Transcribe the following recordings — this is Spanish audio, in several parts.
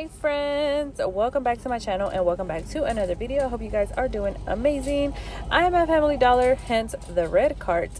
hey friends welcome back to my channel and welcome back to another video i hope you guys are doing amazing i am at family dollar hence the red cart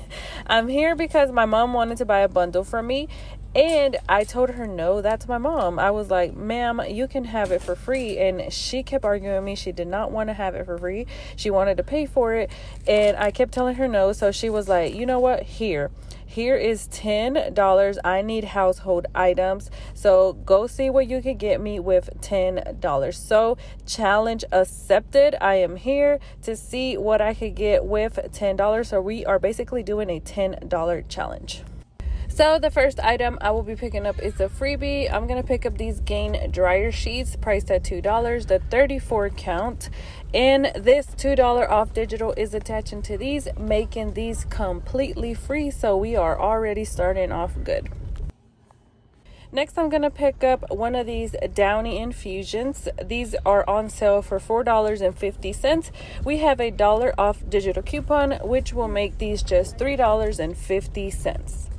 i'm here because my mom wanted to buy a bundle for me and I told her no, that's my mom. I was like, ma'am, you can have it for free. And she kept arguing with me. She did not want to have it for free. She wanted to pay for it. And I kept telling her no. So she was like, you know what? Here. Here is $10. I need household items. So go see what you can get me with $10. So challenge accepted. I am here to see what I could get with $10. So we are basically doing a $10 challenge. So the first item I will be picking up is a freebie. I'm going to pick up these Gain dryer sheets priced at $2, the 34 count. And this $2 off digital is attaching to these, making these completely free. So we are already starting off good. Next, I'm going to pick up one of these Downy infusions. These are on sale for $4.50. We have a dollar off digital coupon, which will make these just $3.50.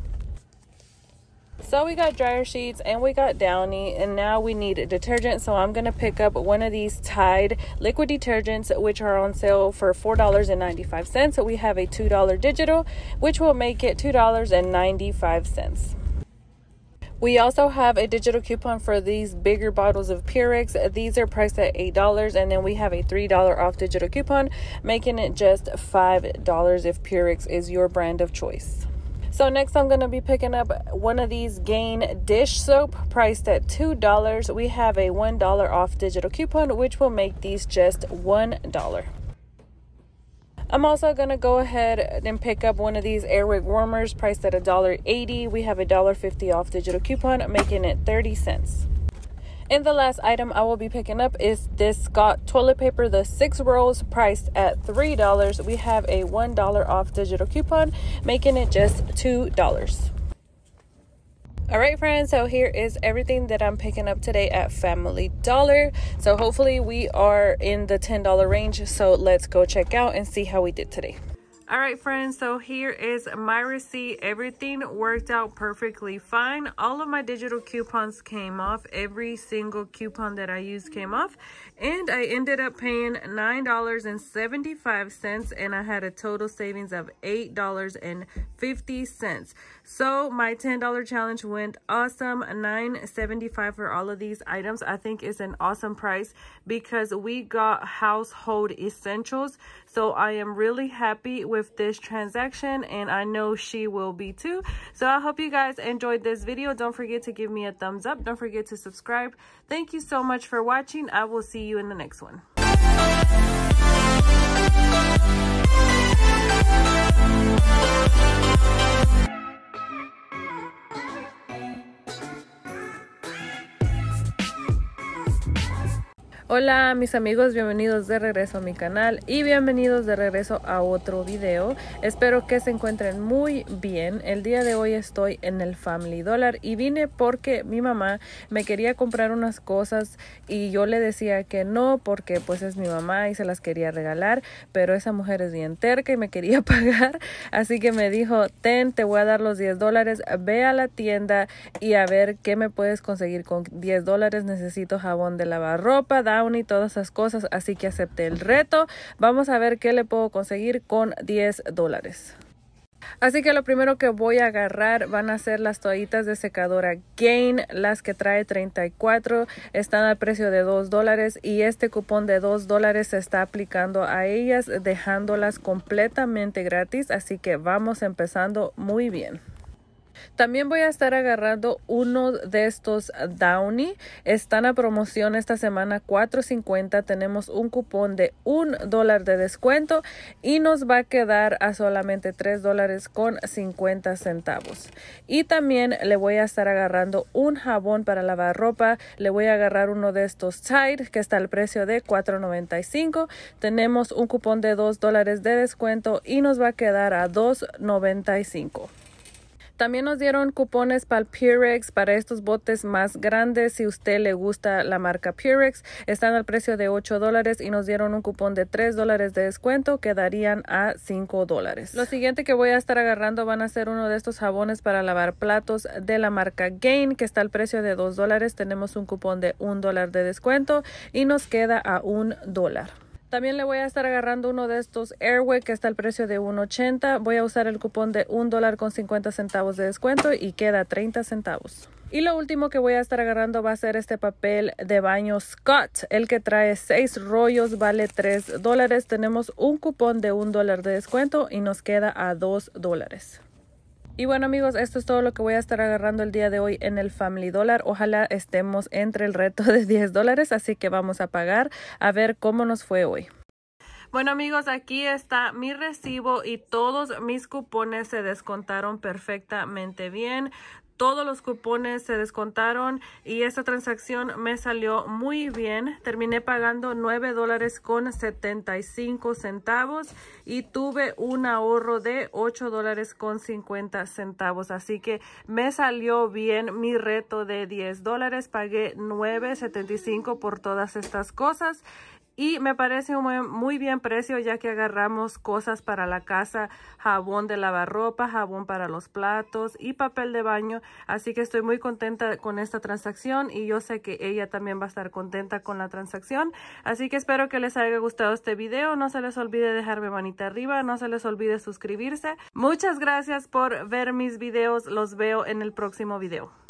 So we got dryer sheets and we got Downy, and now we need detergent. So I'm gonna pick up one of these Tide liquid detergents, which are on sale for $4.95. So we have a $2 digital, which will make it $2.95. We also have a digital coupon for these bigger bottles of Purex. These are priced at $8 and then we have a $3 off digital coupon making it just $5 if Purex is your brand of choice. So next I'm going to be picking up one of these Gain dish soap priced at $2. We have a $1 off digital coupon which will make these just $1. I'm also going to go ahead and pick up one of these Airwick warmers priced at $1.80. We have a $1.50 off digital coupon making it 30 cents. And the last item I will be picking up is this Scott toilet paper, the six rolls priced at $3. We have a $1 off digital coupon, making it just $2. All right, friends, so here is everything that I'm picking up today at Family Dollar. So hopefully we are in the $10 range. So let's go check out and see how we did today. All right, friends, so here is my receipt. Everything worked out perfectly fine. All of my digital coupons came off. Every single coupon that I used came off. And I ended up paying $9.75 and I had a total savings of $8.50. So my $10 challenge went awesome. $9.75 for all of these items. I think is an awesome price because we got household essentials. So I am really happy with with this transaction and I know she will be too. So I hope you guys enjoyed this video. Don't forget to give me a thumbs up. Don't forget to subscribe. Thank you so much for watching. I will see you in the next one. Hola mis amigos, bienvenidos de regreso a mi canal y bienvenidos de regreso a otro video. Espero que se encuentren muy bien. El día de hoy estoy en el Family Dollar y vine porque mi mamá me quería comprar unas cosas y yo le decía que no porque pues es mi mamá y se las quería regalar, pero esa mujer es bien terca y me quería pagar, así que me dijo, ten, te voy a dar los 10 dólares, ve a la tienda y a ver qué me puedes conseguir con 10 dólares, necesito jabón de lavar ropa, y todas esas cosas, así que acepté el reto. Vamos a ver qué le puedo conseguir con 10 dólares. Así que lo primero que voy a agarrar van a ser las toallitas de secadora Gain, las que trae 34, están al precio de 2 dólares y este cupón de 2 dólares se está aplicando a ellas dejándolas completamente gratis, así que vamos empezando muy bien. También voy a estar agarrando uno de estos Downy. Están a promoción esta semana 4.50. Tenemos un cupón de un dólar de descuento y nos va a quedar a solamente tres dólares con centavos. Y también le voy a estar agarrando un jabón para lavar ropa. Le voy a agarrar uno de estos Tide que está al precio de 4.95. Tenemos un cupón de 2 dólares de descuento y nos va a quedar a 2.95. También nos dieron cupones para el Purex, para estos botes más grandes. Si usted le gusta la marca Purex, están al precio de 8 dólares y nos dieron un cupón de 3 dólares de descuento que darían a 5 dólares. Lo siguiente que voy a estar agarrando van a ser uno de estos jabones para lavar platos de la marca Gain, que está al precio de 2 dólares. Tenemos un cupón de 1 dólar de descuento y nos queda a 1 dólar. También le voy a estar agarrando uno de estos Airway que está al precio de 1.80. Voy a usar el cupón de 1 con 50 centavos de descuento y queda 30 centavos. Y lo último que voy a estar agarrando va a ser este papel de baño Scott, el que trae 6 rollos, vale 3 dólares. Tenemos un cupón de 1 dólar de descuento y nos queda a 2 dólares. Y bueno amigos, esto es todo lo que voy a estar agarrando el día de hoy en el Family Dollar. Ojalá estemos entre el reto de 10 dólares, así que vamos a pagar a ver cómo nos fue hoy. Bueno amigos, aquí está mi recibo y todos mis cupones se descontaron perfectamente bien todos los cupones se descontaron y esta transacción me salió muy bien. Terminé pagando $9.75 dólares con centavos y tuve un ahorro de $8.50. dólares con centavos. Así que me salió bien mi reto de 10 dólares. Pagué 9.75 por todas estas cosas y me parece un muy bien precio ya que agarramos cosas para la casa, jabón de lavarropa, jabón para los platos y papel de baño. Así que estoy muy contenta con esta transacción y yo sé que ella también va a estar contenta con la transacción. Así que espero que les haya gustado este video. No se les olvide dejarme manita arriba, no se les olvide suscribirse. Muchas gracias por ver mis videos. Los veo en el próximo video.